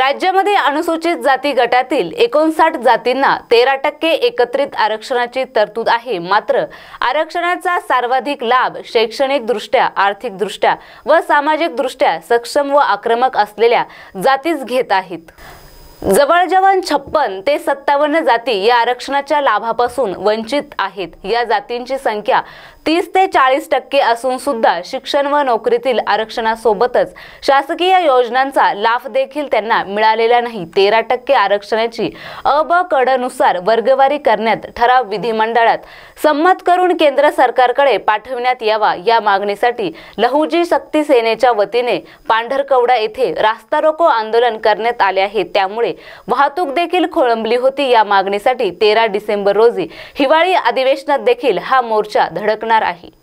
राज्यामध्ये अनुसूचित जाती गटातील एकोणसाठ जातींना तेरा टक्के एकत्रित आरक्षणाची तरतूद आहे मात्र आरक्षणाचा सर्वाधिक लाभ शैक्षणिकदृष्ट्या आर्थिकदृष्ट्या व सामाजिकदृष्ट्या सक्षम व आक्रमक असलेल्या जातीच घेत आहेत जवळजवळ छप्पन ते सत्तावन्न जाती या आरक्षणाच्या लाभापासून वंचित आहेत या जातींची संख्या तीस ते चाळीस टक्के असून सुद्धा शिक्षण व नोकरीतील आरक्षणासोबतच शासकीय योजनांचा लाभ देखील त्यांना मिळालेला नाही तेरा टक्के आरक्षणाची अ ब कडनुसार वर्गवारी करण्यात ठराव विधिमंडळात संमत करून केंद्र सरकारकडे पाठविण्यात यावा या मागणीसाठी लहुजी शक्ती सेनेच्या वतीने पांढरकवडा येथे रास्ता रोको आंदोलन करण्यात आले आहे त्यामुळे वाहतूक देखील खोळंबली होती या मागणीसाठी तेरा डिसेंबर रोजी हिवाळी अधिवेशनात देखील हा मोर्चा धडकणार आहे